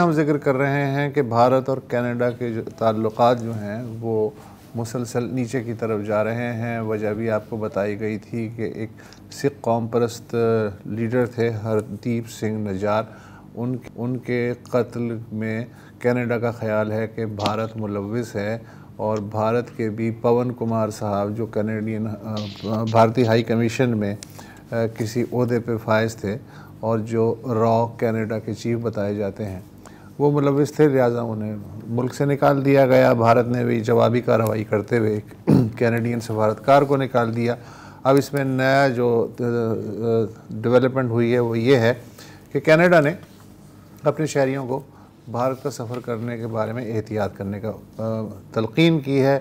हम जिक्र कर रहे हैं कि भारत और कनाडा के जो ताल्लुक जो हैं वो मुसलसल नीचे की तरफ जा रहे हैं वजह भी आपको बताई गई थी कि एक सिख कौम परस्त लीडर थे हरदीप सिंह नजार उन उनके कत्ल में कनाडा का ख्याल है कि भारत मुलविस है और भारत के भी पवन कुमार साहब जो कनेडियन भारतीय हाई कमीशन में किसी अहदे पर फायज थे और जो रॉ कनाडा के चीफ बताए जाते हैं वो मुलविस मतलब थे लिहाजा उन्हें मुल्क से निकाल दिया गया भारत ने भी जवाबी कार्रवाई करते हुए कैनेडियन सफारतकार को निकाल दिया अब इसमें नया जो डेवलपमेंट हुई है वो ये है कि कैनेडा ने अपने शहरीों को भारत का सफ़र करने के बारे में एहतियात करने का तलकिन की है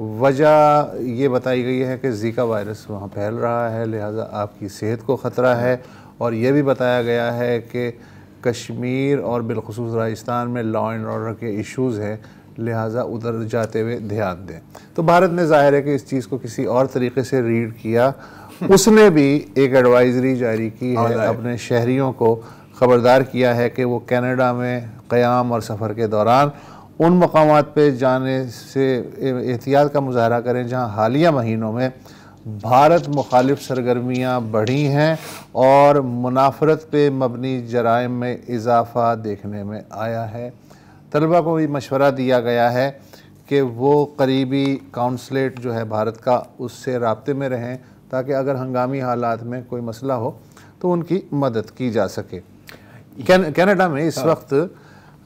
वजह ये बताई गई है कि जीका वायरस वहाँ फैल रहा है लिहाजा आपकी सेहत को ख़तरा है और यह भी बताया गया है कि कश्मीर और बिलखसूस राजस्थान में लॉ एंड ऑर्डर के इश्यूज़ हैं लिहाजा उधर जाते हुए ध्यान दें तो भारत ने जाहिर है कि इस चीज़ को किसी और तरीके से रीड किया उसने भी एक एडवाइजरी जारी की है अपने शहरीों को ख़बरदार किया है कि वो कनाडा में क़याम और सफ़र के दौरान उन मकाम पर जाने से एहतियात का मुजाहरा करें जहाँ हालिया महीनों में भारत मुखालिफ सरगर्मियाँ बढ़ी हैं और मुनाफरत पे मबनी जराइम में इजाफ़ा देखने में आया है तलबा को भी मशवरा दिया गया है कि वो करीबी काउंसलेट जो है भारत का उससे रबते में रहें ताकि अगर हंगामी हालात में कोई मसला हो तो उनकी मदद की जा सके कैनेडा में इस हाँ। वक्त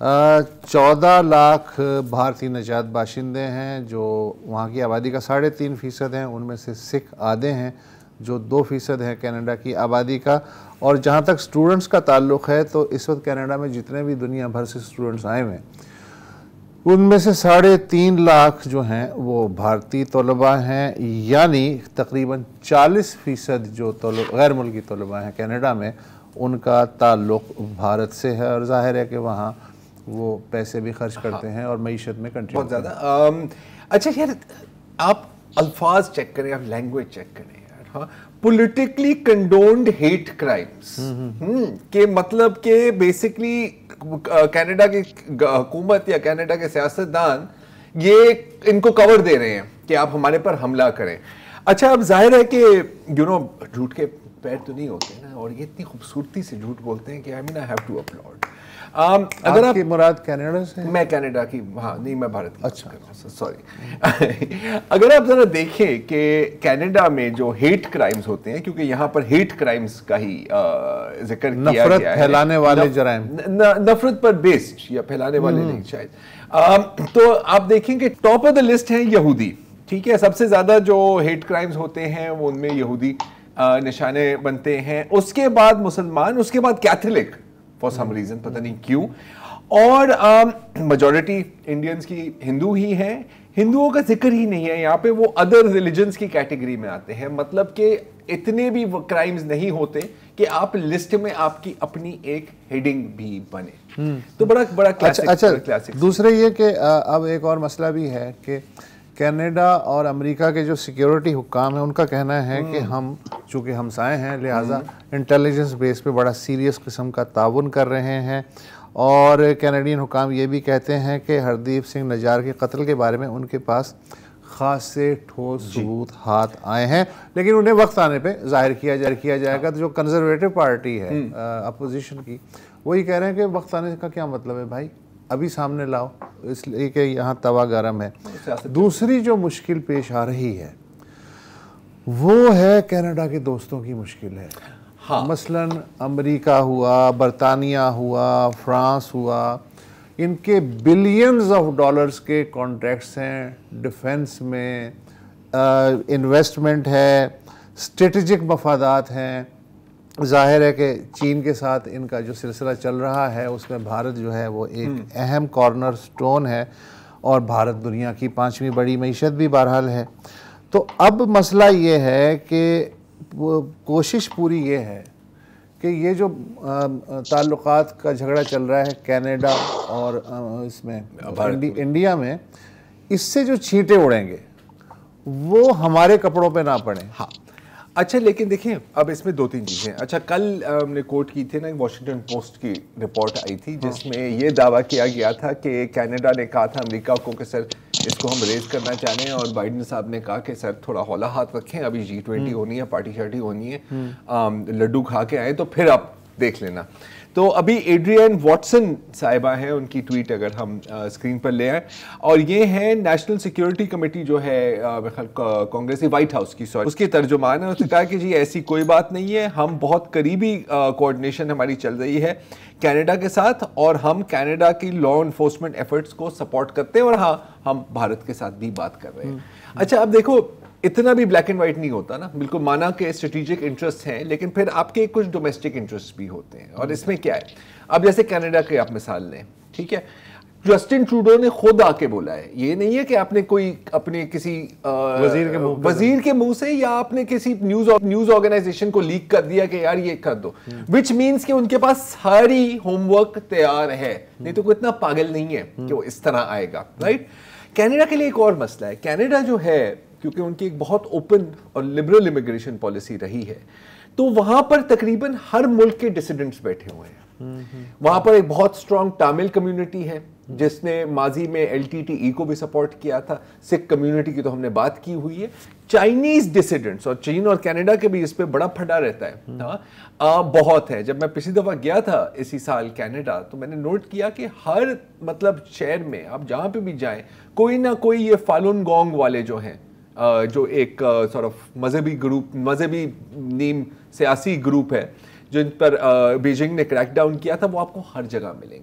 चौदह लाख भारतीय नजात बाशिंदे हैं जो वहाँ की आबादी का साढ़े तीन फ़ीसद हैं उनमें से सिख आधे हैं जो दो फ़ीसद हैं कनाडा की आबादी का और जहाँ तक स्टूडेंट्स का ताल्लुक़ है तो इस वक्त कनाडा में जितने भी दुनिया भर से स्टूडेंट्स आए हुए हैं उनमें से साढ़े तीन लाख जो हैं वो भारतीय तलबा हैं यानी तकरीबन चालीस फ़ीसद जो गैर मुल्की तलबा हैं कनाडा में उनका ताल्लुक़ भारत से है और जाहिर है कि वहाँ वो पैसे भी खर्च हाँ। करते हाँ। हैं और मीशत में कंट्री बहुत ज़्यादा अच्छा यार आप अल्फाज चेक करें आप लैंग्वेज चेक करें पोलिटिकली कंडोन्ड हेट क्राइम्स के मतलब के बेसिकली कैनेडा की हुकूमत या कैनेडा के सियासतदान ये इनको कवर दे रहे हैं कि आप हमारे पर हमला करें अच्छा अब जाहिर है कि यू नो झूठ के पैर तो नहीं होते ना और ये इतनी खूबसूरती से झूठ बोलते हैं कि I mean I have to upload Um, अगर आप मुराद कनाडा से मैं कनाडा की हाँ नहीं मैं भारत की अच्छा सॉरी अगर आप ज़रा देखें कि कनाडा में जो हेट क्राइम्स होते हैं क्योंकि यहाँ पर हेट क्राइम्स का ही जिक्र किया गया फैलाने वाले जराइम नफरत पर बेस्ड या फैलाने वाले हम्म। नहीं शायद um, तो आप देखें टॉप ऑफ द लिस्ट है यहूदी ठीक है सबसे ज़्यादा जो हेट क्राइम्स होते हैं वो उनमें यहूदी निशाने बनते हैं उसके बाद मुसलमान उसके बाद कैथोलिक फॉर सम रीज़न पता नहीं क्यों और मजॉरिटी uh, इंडियंस की हिंदू ही हैं हिंदुओं का जिक्र ही नहीं है यहाँ पे वो अदर रिलीजन्स की कैटेगरी में आते हैं मतलब कि इतने भी क्राइम्स नहीं होते कि आप लिस्ट में आपकी अपनी एक हेडिंग भी बने हम्म। तो बड़ा बड़ा क्लासिक अच्छा, अच्छा क्लासिक दूसरे ये कि अब एक और मसला भी है कि कनाडा और अमेरिका के जो सिक्योरिटी हुक्काम है उनका कहना है कि हम्म। हम चूँकि हमसाए हैं लिहाजा इंटेलिजेंस हम्म। बेस पे बड़ा सीरियस किस्म का ताउन कर रहे हैं और कैनेडियन हुकाम ये भी कहते हैं कि हरदीप सिंह नजार के कत्ल के बारे में उनके पास से ठोस सबूत हाथ आए हैं लेकिन उन्हें वक्त आने पर जाहिर किया जाहिर किया जाएगा तो जो कंजर्वेटिव पार्टी है हम्म। अपोजिशन की वही कह रहे हैं कि वक्त आने का क्या मतलब है भाई अभी सामने लाओ इसलिए कि यहाँ तवा गर्म है दूसरी जो मुश्किल पेश आ रही है वो है कनाडा के दोस्तों की मुश्किल है हाँ मसलन अमेरिका हुआ बरतानिया हुआ फ्रांस हुआ इनके बिलियंस ऑफ डॉलर्स के कॉन्ट्रैक्ट्स हैं डिफेंस में इन्वेस्टमेंट है स्ट्रेटजिक मफादात हैं जाहिर है कि चीन के साथ इनका जो सिलसिला चल रहा है उसमें भारत जो है वो एक हम्म। अहम कॉर्नर स्टोन है और भारत दुनिया की पांचवी बड़ी मीशत भी बहरहाल है तो अब मसला ये है कि कोशिश पूरी ये है कि ये जो ताल्लुक का झगड़ा चल रहा है कनाडा और इसमें इंडि, इंडिया में इससे जो छींटे उड़ेंगे वो हमारे कपड़ों पे ना पड़े हाँ अच्छा लेकिन देखिए अब इसमें दो तीन चीज़ें अच्छा कल हमने कोर्ट की थी ना वॉशिंगटन पोस्ट की रिपोर्ट आई थी हाँ। जिसमें ये दावा किया गया था कि कनाडा ने कहा था अमेरिका को कि सर इसको हम रेज करना चाह रहे हैं और बाइडन साहब ने कहा कि सर थोड़ा हौला हाथ रखें अभी जी ट्वेंटी हम्म। होनी है पार्टी शार्टी होनी है हम्म। um, लड्डू खा के आए तो फिर आप देख लेना तो अभी एड्रियन वॉटसन साहिबा हैं उनकी ट्वीट अगर हम आ, स्क्रीन पर ले आए और ये है नेशनल सिक्योरिटी कमेटी जो है कांग्रेसी वाइट हाउस की सॉरी उसके तर्जुमान है उसने कहा कि जी ऐसी कोई बात नहीं है हम बहुत करीबी कोऑर्डिनेशन हमारी चल रही है कनाडा के साथ और हम कनाडा की लॉ इन्फोर्समेंट एफर्ट्स को सपोर्ट करते हैं और हाँ हम भारत के साथ भी बात कर रहे हैं हम्म। अच्छा अब देखो इतना भी ब्लैक एंड वाइट नहीं होता ना बिल्कुल माना के स्ट्रेटेजिक इंटरेस्ट हैं लेकिन फिर आपके कुछ डोमेस्टिक इंटरेस्ट भी होते हैं और इसमें क्या है अब जैसे कनाडा की आप मिसाल लें ठीक है जस्टिन ट्रूडो ने खुद आके बोला है ये नहीं है कि आपने कोई अपने किसी आ, वजीर के मुंह वजीर के मुंह से या आपने किसी न्यूज न्यूज ऑर्गेनाइजेशन को लीक कर दिया कि यार ये कर दो विच हम्म। मीन्स कि उनके पास सारी होमवर्क तैयार है हम्म। नहीं तो कोई इतना पागल नहीं है कि हम्म। वो इस तरह आएगा राइट कनाडा के लिए एक और मसला है कनाडा जो है क्योंकि उनकी एक बहुत ओपन और लिबरल इमिग्रेशन पॉलिसी रही है तो वहां पर तकरीबन हर मुल्क के डिसिडेंट्स बैठे हुए हैं वहां पर एक बहुत स्ट्रांग तमिल कम्युनिटी है जिसने माजी में एल e को भी सपोर्ट किया था सिख कम्युनिटी की तो हमने बात की हुई है चाइनीज डिसिडेंट्स और चीन और कनाडा के भी इस पर बड़ा फटा रहता है हम्म। हाँ, आ, बहुत है जब मैं पिछली दफ़ा गया था इसी साल कनाडा तो मैंने नोट किया कि हर मतलब शहर में आप जहां पे भी जाएं कोई ना कोई ये फालून गोंग वाले जो हैं जो एक सॉर्ट ऑफ मजहबी ग्रुप मजहबी नीम सियासी ग्रुप है जिन पर बीजिंग ने क्रैक डाउन किया था वो आपको हर जगह मिलेंगे